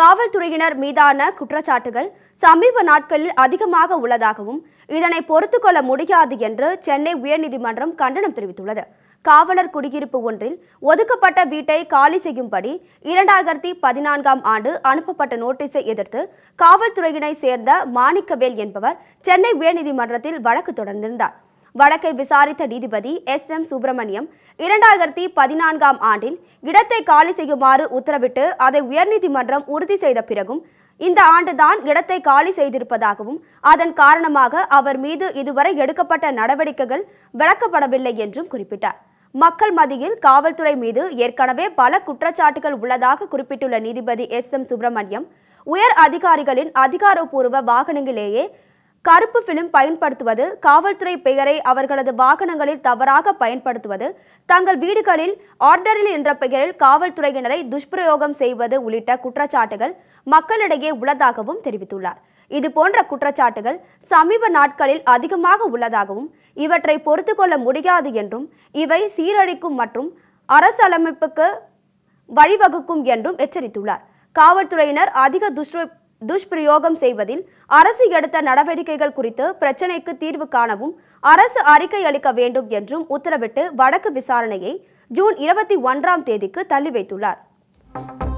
காவல்துறையினர் மீதான குற்றச்சாட்டுகள் சமீப நாட்களில் அதிகமாக உள்ளதாகவும் இதனை பொறுத்துக்கொள்ள முடியாது என்று சென்னை உயர்நீதிமன்றம் கண்டனம் தெரிவித்துள்ளது காவலர் குடியிருப்பு ஒன்றில் ஒதுக்கப்பட்ட வீட்டை காலி செய்யும்படி இரண்டாயிரத்தி பதினான்காம் ஆண்டு அனுப்பப்பட்ட நோட்டீஸை எதிர்த்து காவல்துறையினை சேர்ந்த மாணிக்கவேல் என்பவர் சென்னை உயர்நீதிமன்றத்தில் வழக்கு தொடர்ந்திருந்தார் வழக்கை விசாரித்த நீதிபதி எஸ் எம் சுப்பிரமணியம் இரண்டாயிரத்தி பதினான்காம் ஆண்டில் இடத்தை காலி செய்யுமாறு உத்தரவிட்டு அதை உயர்நீதிமன்றம் உறுதி செய்த பிறகும் இந்த ஆண்டுதான் இடத்தை காலி செய்திருப்பதாகவும் அதன் காரணமாக அவர் மீது இதுவரை எடுக்கப்பட்ட நடவடிக்கைகள் விளக்கப்படவில்லை என்றும் குறிப்பிட்டார் மக்கள் மத்தியில் காவல்துறை மீது ஏற்கனவே பல குற்றச்சாட்டுகள் உள்ளதாக குறிப்பிட்டுள்ள நீதிபதி எஸ் எம் சுப்பிரமணியம் உயர் அதிகாரிகளின் அதிகாரப்பூர்வ வாகனங்களிலேயே கருப்பு பிலிம் பயன்படுத்துவது காவல்துறை பெயரை அவர்களது வாகனங்களில் தவறாக பயன்படுத்துவது தங்கள் வீடுகளில் ஆர்டரில் என்ற பெயரில் காவல்துறையினரை துஷ்பிரயோகம் செய்வது உள்ளிட்ட குற்றச்சாட்டுகள் மக்களிடையே உள்ளதாகவும் தெரிவித்துள்ளார் இது போன்ற குற்றச்சாட்டுகள் சமீப நாட்களில் அதிகமாக உள்ளதாகவும் இவற்றை பொறுத்து கொள்ள முடியாது என்றும் இவை சீரழிக்கும் மற்றும் அரசலமைப்புக்கு வழிவகுக்கும் என்றும் எச்சரித்துள்ளார் காவல்துறையினர் அதிக துஷ்ப துஷ்பிரயோகம் செய்வதில் அரசு எடுத்த நடவடிக்கைகள் குறித்து பிரச்சினைக்கு தீர்வு காணவும் அரசு அறிக்கை அளிக்க வேண்டும் என்றும் உத்தரவிட்டு வடக்கு விசாரணையை ஜூன் இருபத்தி ஒன்றாம் தேதிக்கு தள்ளி வைத்துள்ளார்